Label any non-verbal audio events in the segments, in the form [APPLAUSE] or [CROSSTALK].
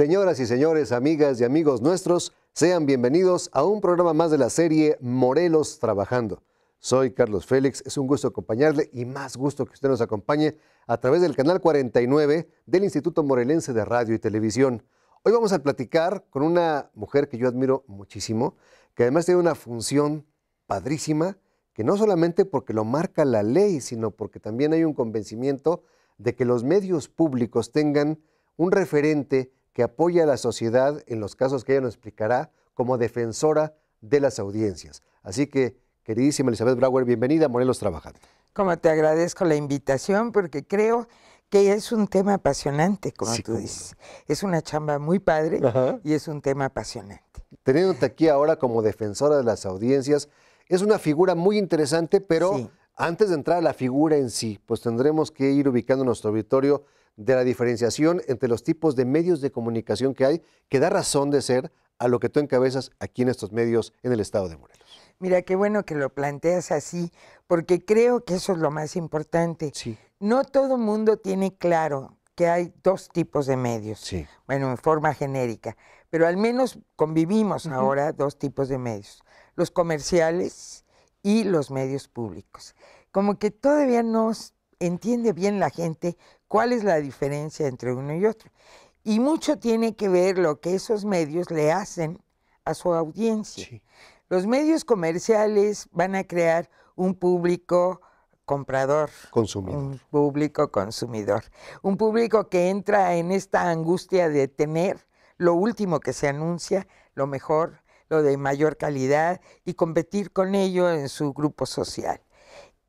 Señoras y señores, amigas y amigos nuestros, sean bienvenidos a un programa más de la serie Morelos Trabajando. Soy Carlos Félix, es un gusto acompañarle y más gusto que usted nos acompañe a través del canal 49 del Instituto Morelense de Radio y Televisión. Hoy vamos a platicar con una mujer que yo admiro muchísimo, que además tiene una función padrísima, que no solamente porque lo marca la ley, sino porque también hay un convencimiento de que los medios públicos tengan un referente que apoya a la sociedad en los casos que ella nos explicará como defensora de las audiencias. Así que, queridísima Elizabeth Brauer, bienvenida a Morelos Trabajando. Como te agradezco la invitación porque creo que es un tema apasionante, como tú dices. Es una chamba muy padre y es un tema apasionante. Teniéndote aquí ahora como defensora de las audiencias, es una figura muy interesante, pero antes de entrar a la figura en sí, pues tendremos que ir ubicando nuestro auditorio de la diferenciación entre los tipos de medios de comunicación que hay, que da razón de ser a lo que tú encabezas aquí en estos medios en el estado de Morelos. Mira, qué bueno que lo planteas así, porque creo que eso es lo más importante. No todo mundo tiene claro que hay dos tipos de medios, bueno, en forma genérica, pero al menos convivimos ahora dos tipos de medios, los comerciales y los medios públicos. Como que todavía no entiende bien la gente cuál es la diferencia entre uno y otro. Y mucho tiene que ver lo que esos medios le hacen a su audiencia. Los medios comerciales van a crear un público comprador, consumidor. un público consumidor, un público que entra en esta angustia de tener lo último que se anuncia, lo mejor, lo de mayor calidad y competir con ello en su grupo social.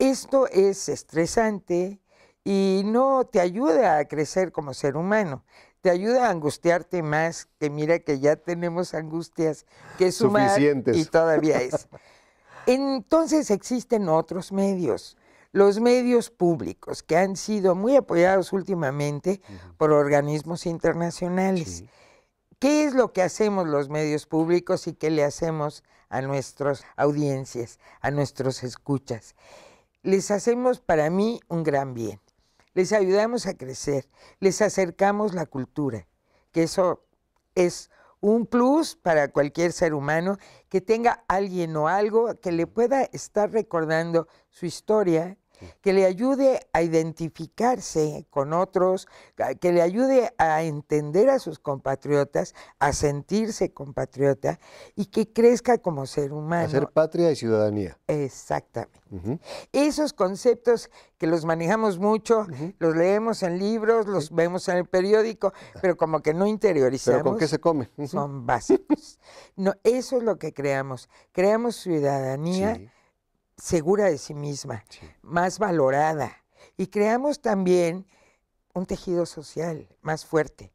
Esto es estresante y no te ayuda a crecer como ser humano. Te ayuda a angustiarte más, que mira que ya tenemos angustias que sumar Suficientes. y todavía es. Entonces existen otros medios los medios públicos, que han sido muy apoyados últimamente por organismos internacionales. ¿Qué es lo que hacemos los medios públicos y qué le hacemos a nuestras audiencias, a nuestros escuchas? les hacemos para mí un gran bien. Les ayudamos a crecer, les acercamos la cultura, que eso es un plus para cualquier ser humano que tenga alguien o algo que le pueda estar recordando su historia, que le ayude a identificarse con otros, que le ayude a entender a sus compatriotas, a sentirse compatriota y que crezca como ser humano. ser patria y ciudadanía. Exactamente. Esos conceptos que los manejamos mucho, los leemos en libros, los vemos en el periódico, ah. pero como que no interiorizamos. ¿Pero con qué se come? Son básicos. no, eso es lo que creamos. Creamos ciudadanía segura de sí misma, más valorada. Y creamos también un tejido social más fuerte,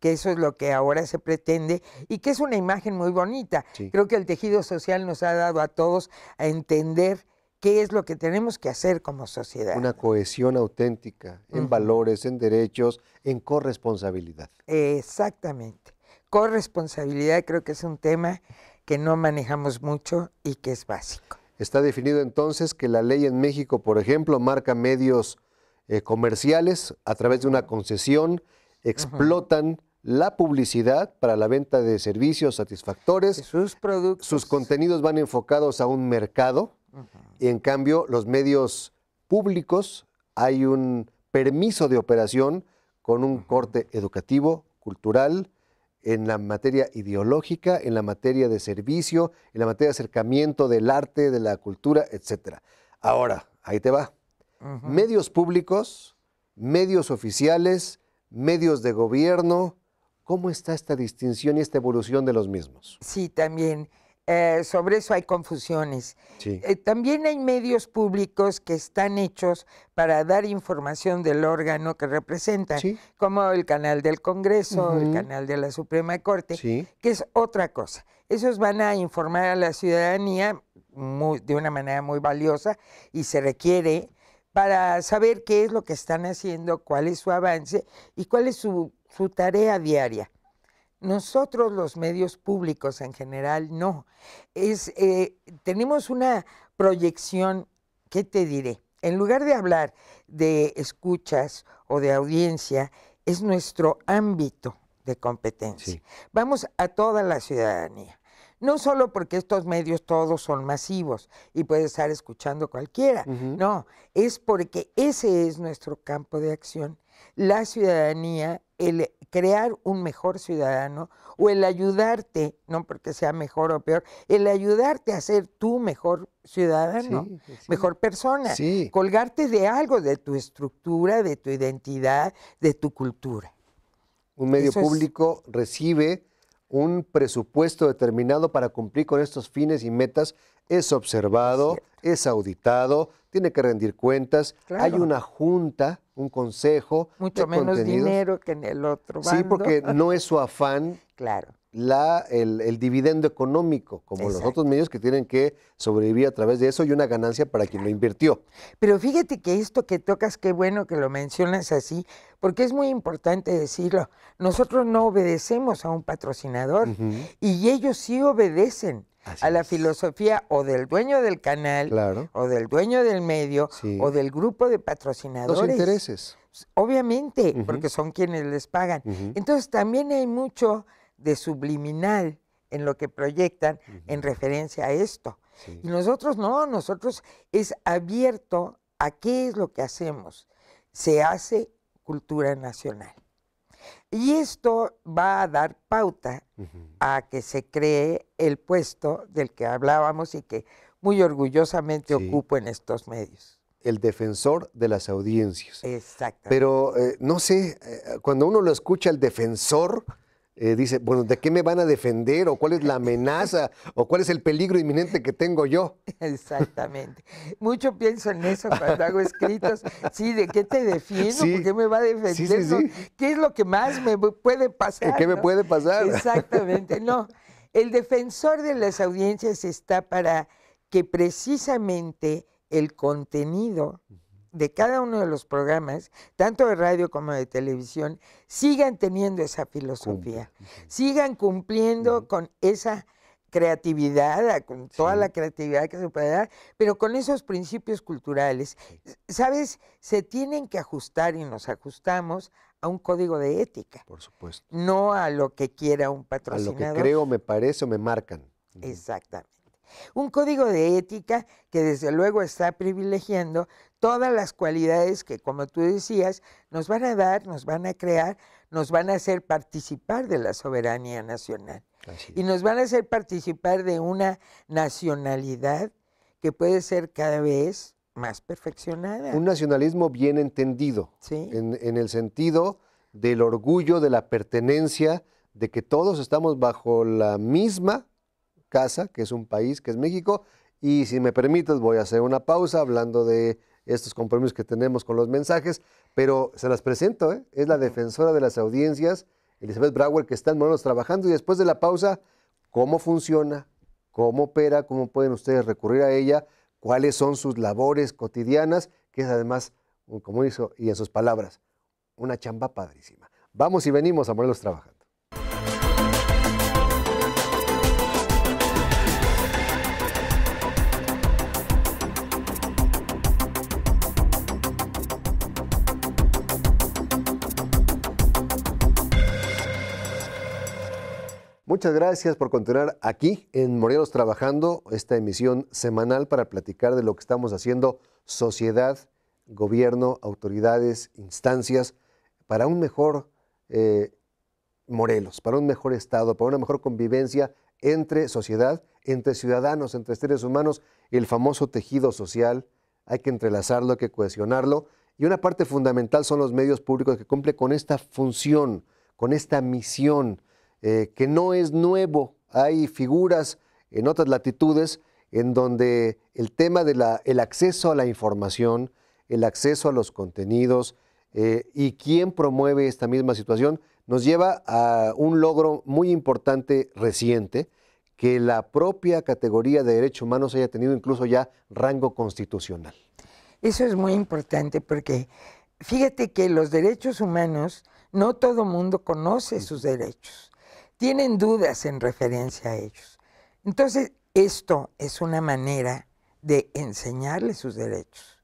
que eso es lo que ahora se pretende y que es una imagen muy bonita. Creo que el tejido social nos ha dado a todos a entender qué es lo que tenemos que hacer como sociedad. Una cohesión auténtica en valores, en derechos, en corresponsabilidad. Exactamente. Corresponsabilidad creo que es un tema que no manejamos mucho y que es básico. Está definido entonces que la ley en México, por ejemplo, marca medios eh, comerciales a través de una concesión, explotan la publicidad para la venta de servicios satisfactores. sus productos. Sus contenidos van enfocados a un mercado. Y en cambio, los medios públicos hay un permiso de operación con un corte educativo, cultural, en la materia ideológica, en la materia de servicio, en la materia de acercamiento del arte, de la cultura, etc. Ahora, ahí te va. Medios públicos, medios oficiales, medios de gobierno, ¿cómo está esta distinción y esta evolución de los mismos? Sí, también. Eh, sobre eso hay confusiones. Eh, también hay medios públicos que están hechos para dar información del órgano que representan, como el canal del Congreso, el canal de la Suprema Corte, que es otra cosa. Esos van a informar a la ciudadanía de una manera muy valiosa y se requiere para saber qué es lo que están haciendo, cuál es su avance y cuál es su, su tarea diaria. Nosotros los medios públicos en general no. Eh, tenemos una proyección, ¿qué te diré? En lugar de hablar de escuchas o de audiencia, es nuestro ámbito de competencia. Vamos a toda la ciudadanía. No solo porque estos medios todos son masivos y puede estar escuchando cualquiera, no, es porque ese es nuestro campo de acción. La ciudadanía el crear un mejor ciudadano o el ayudarte, no porque sea mejor o peor, el ayudarte a ser tu mejor ciudadano, mejor persona, colgarte de algo, de tu estructura, de tu identidad, de tu cultura. Un medio público recibe un presupuesto determinado para cumplir con estos fines y metas, es observado, es auditado, tiene que rendir cuentas, hay una junta, un consejo. Mucho menos dinero que en el otro. Bando. Sí, porque no es su afán. [LAUGHS] claro. La, el, dividendo económico, como los otros medios que tienen que sobrevivir a través de eso y una ganancia para quien lo invirtió. Pero fíjate que esto que tocas, qué bueno que lo mencionas así, porque es muy importante decirlo. Nosotros no obedecemos a un patrocinador y ellos sí obedecen a la filosofía o del dueño del canal, o del dueño del medio, o del grupo de patrocinadores. Los intereses. Obviamente, porque son quienes les pagan. Entonces también hay mucho de subliminal en lo que proyectan en referencia a esto. Y nosotros no, nosotros es abierto a qué es lo que hacemos. Se hace cultura nacional. Y esto va a dar pauta a que se cree el puesto del que hablábamos y que muy orgullosamente ocupo en estos medios. El defensor de las audiencias. Exacto. Pero eh, no sé, eh, cuando uno lo escucha, el defensor, eh, dice, bueno, ¿de qué me van a defender? ¿O cuál es la amenaza? ¿O cuál es el peligro inminente que tengo yo? Exactamente. Mucho pienso en eso cuando hago [LAUGHS] escritos. Sí, ¿de qué te defiendo? ¿Por qué me va a defender? ¿Qué es lo que más me puede pasar? ¿Qué me puede pasar? Exactamente, no. El defensor de las audiencias está para que precisamente el contenido de cada uno de los programas, tanto de radio como de televisión, sigan teniendo esa filosofía, sigan cumpliendo con esa creatividad, con toda la creatividad que se puede dar, pero con esos principios culturales. ¿Sabes? Se tienen que ajustar y nos ajustamos a un código de ética. Por supuesto. No a lo que quiera un patrocinador. A lo que creo, me parece o me marcan. Exactamente. Un código de ética que desde luego está privilegiando todas las cualidades que, como tú decías, nos van a dar, nos van a crear, nos van a hacer participar de la soberanía nacional. Y nos van a hacer participar de una nacionalidad que puede ser cada vez más perfeccionada. Un nacionalismo bien entendido, en, en, el sentido del orgullo, de la pertenencia, de que todos estamos bajo la misma casa, que es un país, que es México. Y si me permites, voy a hacer una pausa hablando de estos compromisos que tenemos con los mensajes, pero se las presento, ¿eh? es la defensora de las audiencias, Elizabeth Brauer, que está en manos trabajando y después de la pausa, ¿cómo funciona? ¿Cómo opera? ¿Cómo pueden ustedes recurrir a ella? ¿Cuáles son sus labores cotidianas? Que es además, como hizo, y en sus palabras, una chamba padrísima. Vamos y venimos a Morelos Trabajando. muchas gracias por continuar aquí en Morelos Trabajando, esta emisión semanal para platicar de lo que estamos haciendo sociedad, gobierno, autoridades, instancias, para un mejor eh, Morelos, para un mejor Estado, para una mejor convivencia entre sociedad, entre ciudadanos, entre seres humanos, el famoso tejido social, hay que entrelazarlo, hay que cohesionarlo. Y una parte fundamental son los medios públicos que cumplen con esta función, con esta misión eh, que no es nuevo. Hay figuras en otras latitudes en donde el tema del el acceso a la información, el acceso a los contenidos eh, y quién promueve esta misma situación nos lleva a un logro muy importante reciente, que la propia categoría de derechos humanos haya tenido incluso ya rango constitucional. Eso es muy importante porque fíjate que los derechos humanos, no todo mundo conoce sus derechos tienen dudas en referencia a ellos. Entonces, esto es una manera de enseñarles sus derechos,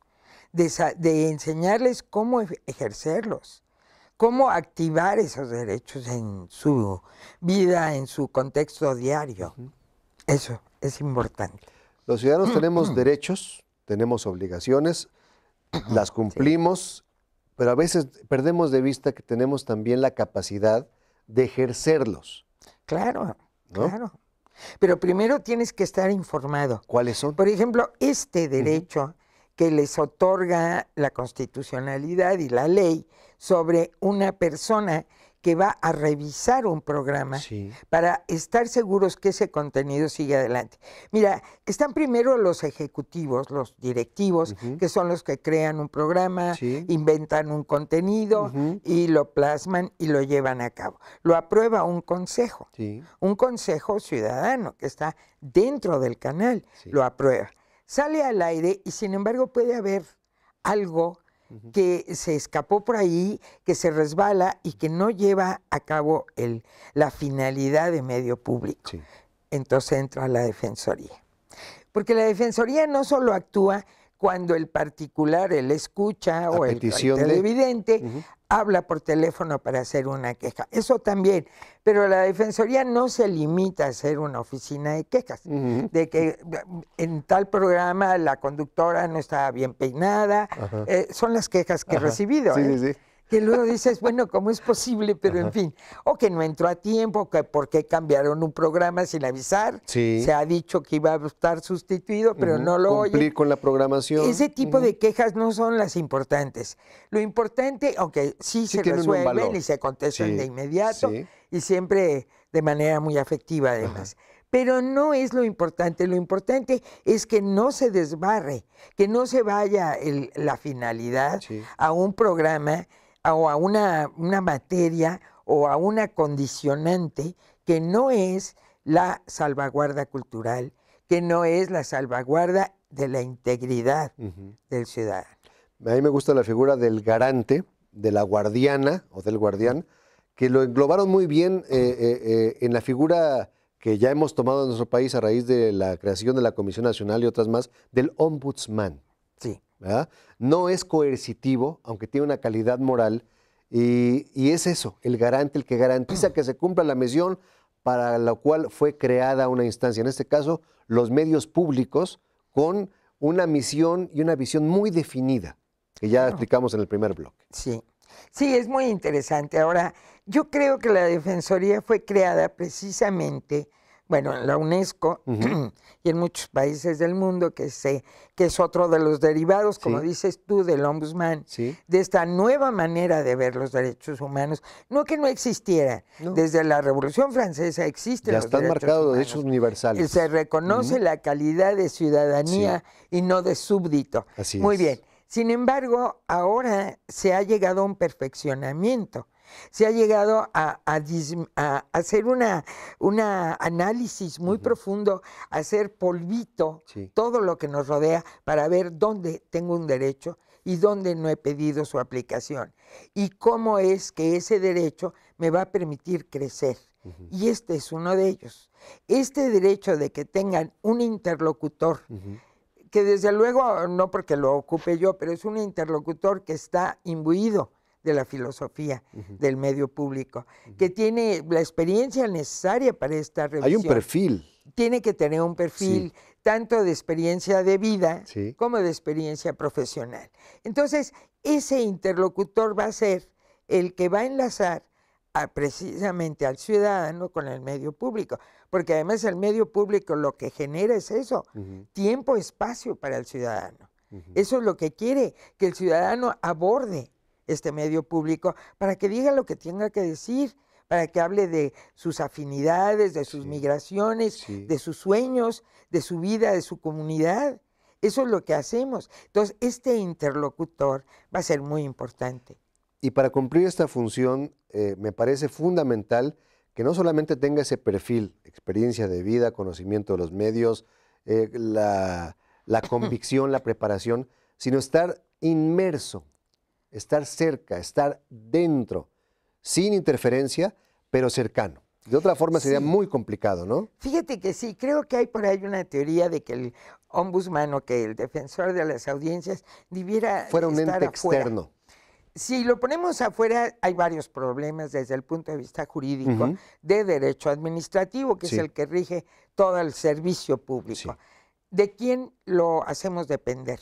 de, enseñarles cómo ejercerlos, cómo activar esos derechos en su vida, en su contexto diario. Eso es importante. Los ciudadanos [CLEARS THROAT] tenemos derechos, tenemos obligaciones, las cumplimos, pero a veces perdemos de vista que tenemos también la capacidad de ejercerlos. Claro, claro. Pero primero tienes que estar informado. ¿Cuáles son? Por ejemplo, este derecho que les otorga la constitucionalidad y la ley sobre una persona que va a revisar un programa para estar seguros que ese contenido sigue adelante. Mira, están primero los ejecutivos, los directivos, que son los que crean un programa, inventan un contenido y lo plasman y lo llevan a cabo. Lo aprueba un consejo, un consejo ciudadano que está dentro del canal, lo aprueba. Sale al aire y sin embargo puede haber algo que se escapó por ahí, que se resbala y que no lleva a cabo la finalidad de medio público. Entonces entra la Defensoría. Porque la Defensoría no solo actúa cuando el particular, el escucha o el, televidente, habla por teléfono para hacer una queja. Eso también. Pero la Defensoría no se limita a ser una oficina de quejas, de que en tal programa la conductora no estaba bien peinada. Eh, son las quejas que he recibido. Sí, ¿eh? sí, sí que luego dices, bueno, ¿cómo es posible? Pero en fin, o que no entró a tiempo, que por qué cambiaron un programa sin avisar. Se ha dicho que iba a estar sustituido, pero no lo Cumplir Cumplir con la programación. Ese tipo de quejas no son las importantes. Lo importante, aunque sí, se resuelven y se contestan de inmediato y siempre de manera muy afectiva además. Pero no es lo importante, lo importante es que no se desbarre, que no se vaya la finalidad a un programa o a una, materia o a una condicionante que no es la salvaguarda cultural, que no es la salvaguarda de la integridad del ciudadano. A mí me gusta la figura del garante, de la guardiana o del guardián, que lo englobaron muy bien eh, eh, eh, en la figura que ya hemos tomado en nuestro país a raíz de la creación de la Comisión Nacional y otras más, del ombudsman. No es coercitivo, aunque tiene una calidad moral, y, y, es eso, el garante, el que garantiza que se cumpla la misión para la cual fue creada una instancia, en este caso los medios públicos, con una misión y una visión muy definida, que ya explicamos en el primer bloque. Sí, sí, es muy interesante. Ahora, yo creo que la Defensoría fue creada precisamente bueno, en la UNESCO [CLEARS THROAT] y en muchos países del mundo, que, se, que es otro de los derivados, como dices tú, del ombudsman, de esta nueva manera de ver los derechos humanos. No que no existiera, desde la Revolución Francesa existen ya están marcados derechos universales. Y se reconoce la calidad de ciudadanía y no de súbdito. Así Muy bien. Sin embargo, ahora se ha llegado a un perfeccionamiento se ha llegado a, hacer un análisis muy profundo, a hacer polvito todo lo que nos rodea para ver dónde tengo un derecho y dónde no he pedido su aplicación y cómo es que ese derecho me va a permitir crecer. Y este es uno de ellos. Este derecho de que tengan un interlocutor que desde luego, no porque lo ocupe yo, pero es un interlocutor que está imbuido de la filosofía del medio público, que tiene la experiencia necesaria para esta revisión. Hay un perfil. Tiene que tener un perfil tanto de experiencia de vida como de experiencia profesional. Entonces, ese interlocutor va a ser el que va a enlazar precisamente al ciudadano con el medio público, porque además el medio público lo que genera es eso, tiempo y tiempo, espacio para el ciudadano. Eso es lo que quiere, que el ciudadano aborde este medio público para que diga lo que tenga que decir, para que hable de sus afinidades, de sus migraciones, de sus sueños, de su vida, de su comunidad. Eso es lo que hacemos. Entonces, este interlocutor va a ser muy importante. Y para cumplir esta función, eh, me parece fundamental que no solamente tenga ese perfil, experiencia de vida, conocimiento de los medios, eh, la, la [LAUGHS] convicción, la preparación, sino estar inmerso estar cerca, estar dentro, sin interferencia, pero cercano. De otra forma sería muy complicado, ¿no? Fíjate que sí, creo que hay por ahí una teoría de que el ombudsman o que el defensor de las audiencias debiera fuera un ente externo. Si lo ponemos afuera, hay varios problemas desde el punto de vista jurídico de derecho administrativo, que es el que rige todo el servicio público. ¿De quién lo hacemos depender?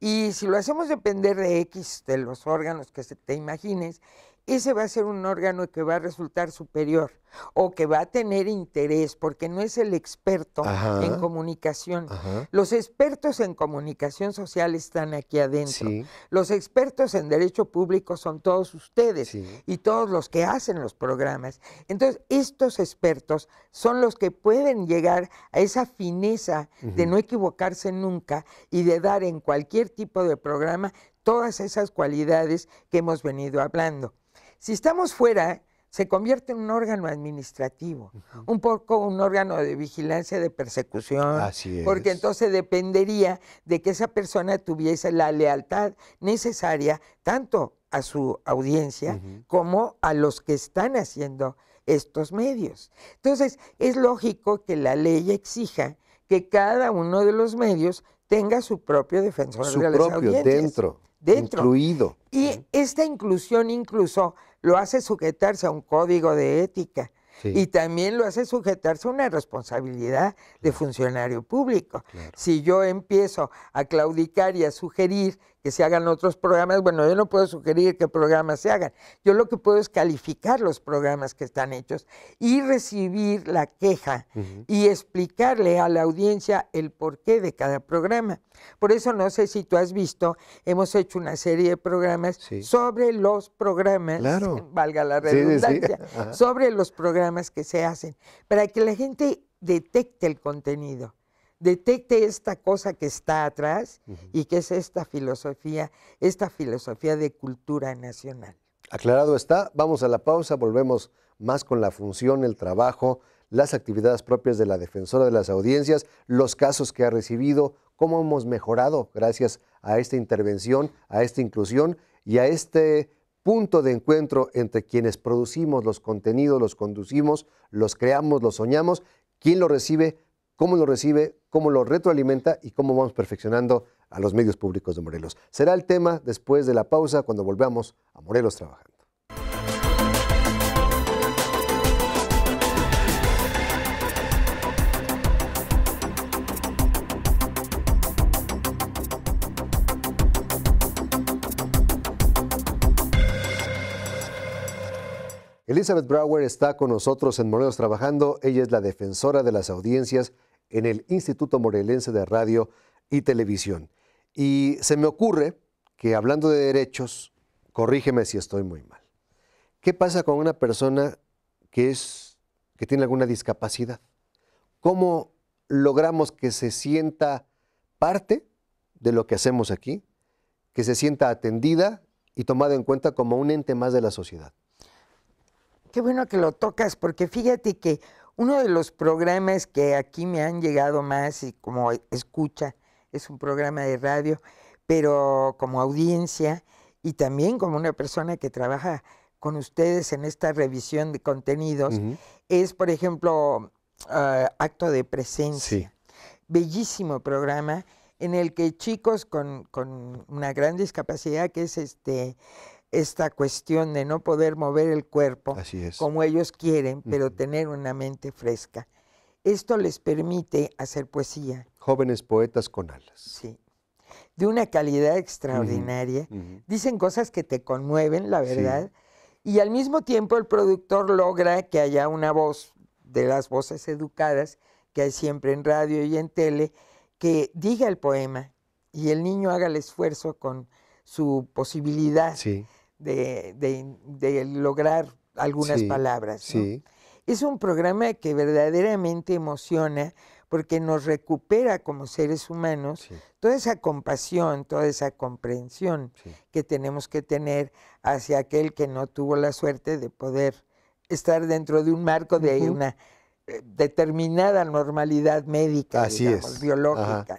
Y si lo hacemos depender de X, de los órganos que te imagines, ese va a ser un órgano que va a resultar superior o que va a tener interés porque no es el experto en comunicación. Los expertos en comunicación social están aquí adentro. Los expertos en derecho público son todos ustedes y todos los que hacen los programas. Entonces, estos expertos son los que pueden llegar a esa fineza de no equivocarse nunca y de dar en cualquier tipo de programa todas esas cualidades que hemos venido hablando. Si estamos fuera, se convierte en un órgano administrativo, un poco un órgano de vigilancia de persecución, Así porque entonces dependería de que esa persona tuviese la lealtad necesaria tanto a su audiencia como a los que están haciendo estos medios. Entonces, es lógico que la ley exija que cada uno de los medios tenga su propio defensor su de las propio, dentro, dentro. Incluido. Y esta inclusión incluso lo hace sujetarse a un código de ética. Y también lo hace sujetarse a una responsabilidad de funcionario público. Si yo empiezo a claudicar y a sugerir que se hagan otros programas. Bueno, yo no puedo sugerir qué programas se hagan. Yo lo que puedo es calificar los programas que están hechos y recibir la queja y explicarle a la audiencia el porqué de cada programa. Por eso no sé si tú has visto, hemos hecho una serie de programas sobre los programas, [LAUGHS] valga la redundancia, sobre los programas que se hacen, para que la gente detecte el contenido detecte esta cosa que está atrás y que es esta filosofía, esta filosofía de cultura nacional. Aclarado está, vamos a la pausa, volvemos más con la función, el trabajo, las actividades propias de la defensora de las audiencias, los casos que ha recibido, cómo hemos mejorado gracias a esta intervención, a esta inclusión y a este punto de encuentro entre quienes producimos los contenidos, los conducimos, los creamos, los soñamos, quién lo recibe, cómo lo recibe, cómo lo retroalimenta y cómo vamos perfeccionando a los medios públicos de Morelos. Será el tema después de la pausa cuando volvamos a Morelos trabajando. Elizabeth Brower está con nosotros en Morelos trabajando. Ella es la defensora de las audiencias en el Instituto Morelense de Radio y Televisión. Y se me ocurre que hablando de derechos, corrígeme si estoy muy mal. ¿Qué pasa con una persona que, es, que tiene alguna discapacidad? ¿Cómo logramos que se sienta parte de lo que hacemos aquí, que se sienta atendida y tomada en cuenta como un ente más de la sociedad? Qué bueno que lo tocas, porque fíjate que uno de los programas que aquí me han llegado más y como escucha, es un programa de radio, pero como audiencia y también como una persona que trabaja con ustedes en esta revisión de contenidos, es, por ejemplo, ah, Acto de Presencia. Bellísimo programa en el que chicos con una gran discapacidad, que es este esta cuestión de no poder mover el cuerpo Así es. como ellos quieren, pero tener una mente fresca. Esto les permite hacer poesía. Jóvenes poetas con alas. Sí. De una calidad extraordinaria. Dicen cosas que te conmueven, la verdad. Y al mismo tiempo el productor logra que haya una voz de las voces educadas que hay siempre en radio y en tele, que diga el poema y el niño haga el esfuerzo con su posibilidad. Sí de, lograr algunas palabras. Es un programa que verdaderamente emociona porque nos recupera como seres humanos toda esa compasión, toda esa comprensión que tenemos que tener hacia aquel que no tuvo la suerte de poder estar dentro de un marco de una eh, determinada normalidad médica, biológica,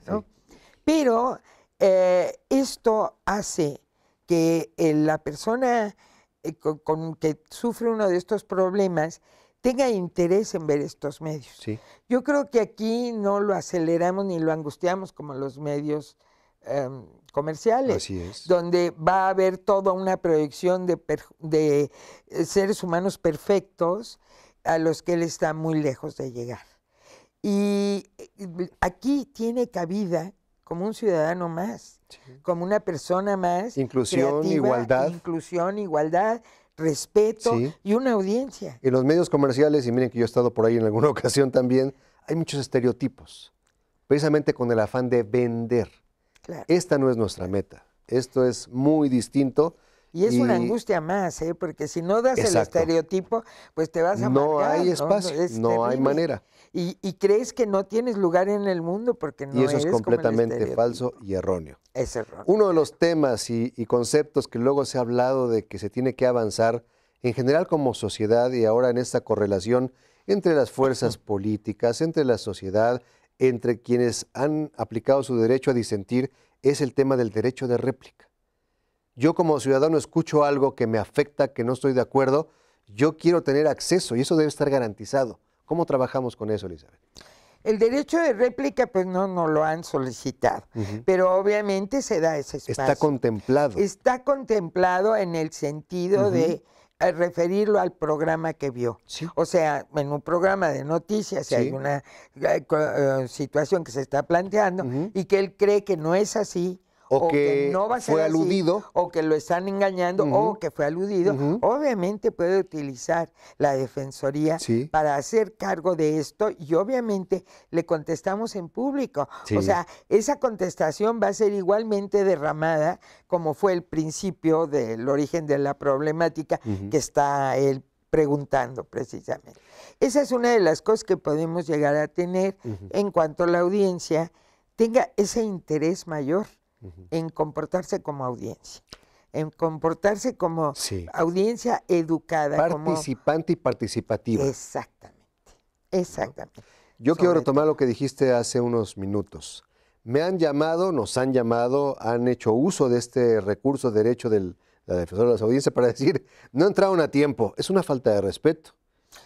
Pero eh, esto hace que eh, la persona eh, con, que sufre uno de estos problemas tenga interés en ver estos medios. Yo creo que aquí no lo aceleramos ni lo angustiamos como los medios em, comerciales, Así es. donde va a haber toda una proyección de, de, eh, seres humanos perfectos a los que él está muy lejos de llegar. Y aquí tiene cabida como un ciudadano más, como una persona más. Inclusión, igualdad. Inclusión, igualdad, respeto y una audiencia. En los medios comerciales, y miren que yo he estado por ahí en alguna [LAUGHS] ocasión también, hay muchos estereotipos, precisamente con el afán de vender. Esta no es nuestra meta. Esto es muy distinto y es una angustia más, ¿eh? porque si no das el estereotipo, pues te vas a No hay espacio, no, hay manera. Y, crees que no tienes lugar en el mundo porque no Y eso es completamente falso y erróneo. Es erróneo. Uno de los temas y, conceptos que luego se ha hablado de que se tiene que avanzar en general como sociedad y ahora en esta correlación entre las fuerzas políticas, entre la sociedad, entre quienes han aplicado su derecho a disentir, es el tema del derecho de réplica yo como ciudadano escucho algo que me afecta, que no estoy de acuerdo, yo quiero tener acceso y eso debe estar garantizado. ¿Cómo trabajamos con eso, Elizabeth? El derecho de réplica, pues no, no lo han solicitado, pero obviamente se da ese espacio. Está contemplado. Está contemplado en el sentido de eh, referirlo al programa que vio. O sea, en un programa de noticias, hay una eh, eh, situación que se está planteando y que él cree que no es así, o, que, no va a ser fue aludido. O que lo están engañando, o que fue aludido, obviamente puede utilizar la Defensoría para hacer cargo de esto y obviamente le contestamos en público. O sea, esa contestación va a ser igualmente derramada como fue el principio del origen de la problemática que está él preguntando precisamente. Esa es una de las cosas que podemos llegar a tener en cuanto la audiencia tenga ese interés mayor en comportarse como audiencia en comportarse como audiencia educada. Participante y participativa. Exactamente, exactamente. Yo quiero retomar lo que dijiste hace unos minutos. Me han llamado, nos han llamado, han hecho uso de este recurso derecho de la defensora de las audiencias para decir, no entraron a tiempo. Es una falta de respeto.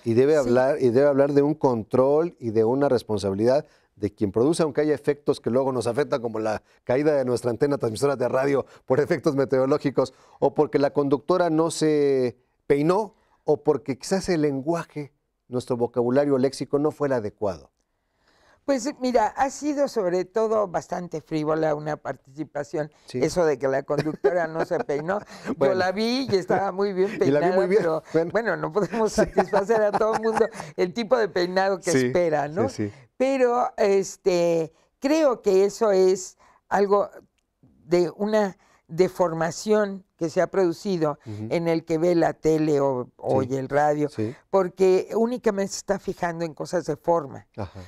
Y debe, hablar, y debe hablar de un control y de una responsabilidad de quien produce, aunque haya efectos que luego nos afectan, como la caída de nuestra antena transmisora de radio por [LAUGHS] efectos meteorológicos, o porque la conductora no se peinó, o porque quizás el lenguaje, nuestro vocabulario léxico no fue el adecuado. Pues mira, ha sido sobre todo bastante frívola una participación. Eso de que la conductora no se peinó. [LAUGHS] Yo la vi y estaba muy bien [LAUGHS] peinada. Muy bien. Pero, bueno. no podemos satisfacer a todo el mundo el tipo de peinado que espera, ¿no? Sí, pero este, creo que eso es algo de una deformación que se ha producido en el que ve la tele o oye el radio, porque únicamente se está fijando en cosas de forma,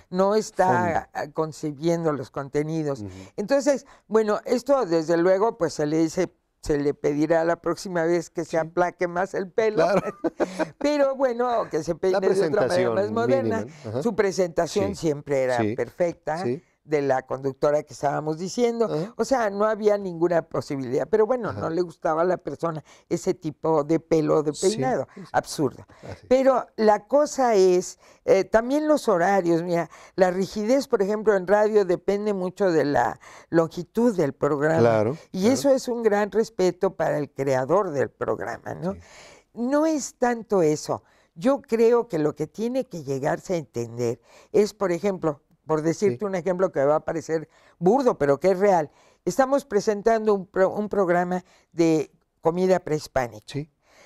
no está concibiendo los contenidos. Entonces, bueno, esto desde luego pues se le dice se le pedirá la próxima vez que se aplaque más el pelo. [LAUGHS] Pero bueno, que se peine de otra manera más moderna. Su presentación siempre era perfecta de la conductora que estábamos diciendo. O sea, no había ninguna posibilidad. Pero bueno, no le gustaba a la persona ese tipo de pelo de peinado. Absurdo. Pero la cosa es, eh, también los horarios, mira, la rigidez, por ejemplo, en radio depende mucho de la longitud del programa. Claro, y eso es un gran respeto para el creador del programa, ¿no? No es tanto eso. Yo creo que lo que tiene que llegarse a entender es, por ejemplo, por decirte un ejemplo que va a parecer burdo, pero que es real. Estamos presentando un, programa de comida prehispánica.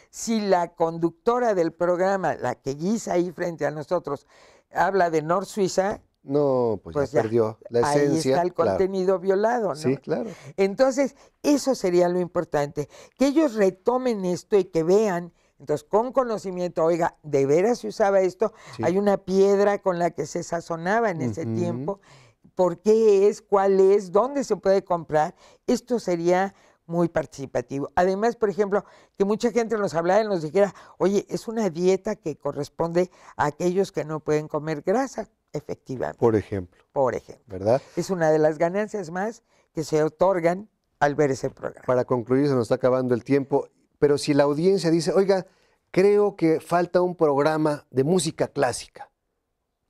Si la conductora del programa, la que guisa ahí frente a nosotros, habla de Nor Suiza, no, pues, ya, pues perdió la esencia. Ahí está el contenido violado, ¿no? Sí, claro. Entonces, eso sería lo importante, que ellos retomen esto y que vean entonces, con conocimiento, oiga, ¿de veras se usaba esto? Hay una piedra con la que se sazonaba en ese tiempo. ¿Por qué es? ¿Cuál es? ¿Dónde se puede comprar? Esto sería muy participativo. Además, por ejemplo, que mucha gente nos hablara y nos dijera, oye, es una dieta que corresponde a aquellos que no pueden comer grasa, efectivamente. Por ejemplo. Por ejemplo. ¿Verdad? Es una de las ganancias más que se otorgan al ver ese programa. Para concluir, se nos está acabando el tiempo pero si la audiencia dice, oiga, creo que falta un programa de música clásica,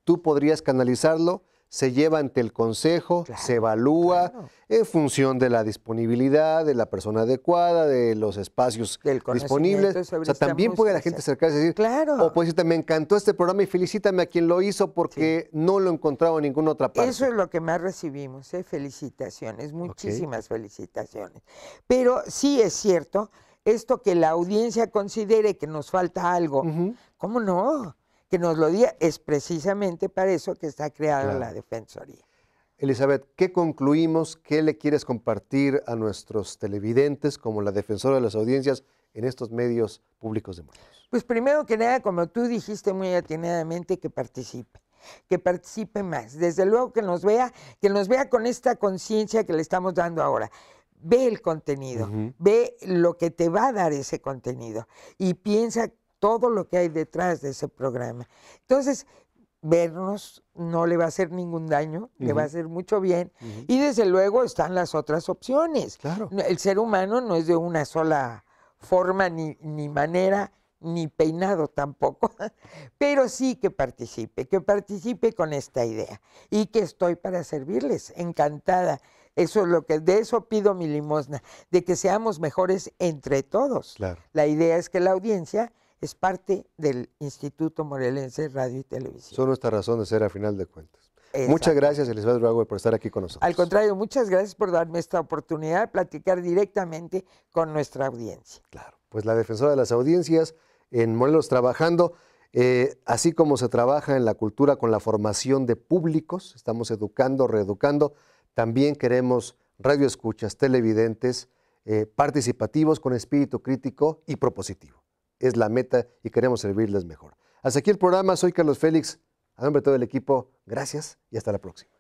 tú podrías canalizarlo, se lleva ante el consejo, se evalúa en función de la disponibilidad, de la persona adecuada, de los espacios disponibles. o sea, también puede la gente acercarse y decir, claro. o puede decirte, me encantó este programa y felicítame a quien lo hizo porque no lo encontraba en ninguna otra parte. Eso es lo que más recibimos, ¿eh? felicitaciones, muchísimas felicitaciones. Pero sí es cierto esto que la audiencia considere que nos falta algo, ¿cómo no? Que nos lo diga, es precisamente para eso que está creada la Defensoría. Elizabeth, ¿qué concluimos? ¿Qué le quieres compartir a nuestros televidentes como la defensora de las audiencias en estos medios públicos de noticias? Pues primero que nada, como tú dijiste muy atinadamente, que participe que participe más, desde luego que nos vea, que nos vea con esta conciencia que le estamos dando ahora ve el contenido, ve lo que te va a dar ese contenido y piensa todo lo que hay detrás de ese programa. Entonces, vernos no le va a hacer ningún daño, le va a hacer mucho bien. Y desde luego están las otras opciones. El ser humano no es de una sola forma, ni manera, ni peinado tampoco, [LAUGHS] pero sí que participe, que participe con esta idea y que estoy para servirles, encantada. Eso es lo que, de eso pido mi limosna, de que seamos mejores entre todos. La idea es que la audiencia es parte del Instituto Morelense Radio y Televisión. Son nuestra razón de ser a final de cuentas. Muchas gracias, Elizabeth Bravo, por estar aquí con nosotros. Al contrario, muchas gracias por darme esta oportunidad de platicar directamente con nuestra audiencia. Claro, pues la defensora de las audiencias en Morelos trabajando, eh, así como se trabaja en la cultura con la formación de públicos, estamos educando, reeducando también queremos radioescuchas, televidentes, eh, participativos con espíritu crítico y propositivo. Es la meta y queremos servirles mejor. Hasta aquí el programa. Soy Carlos Félix. A nombre de todo el equipo, gracias y hasta la próxima.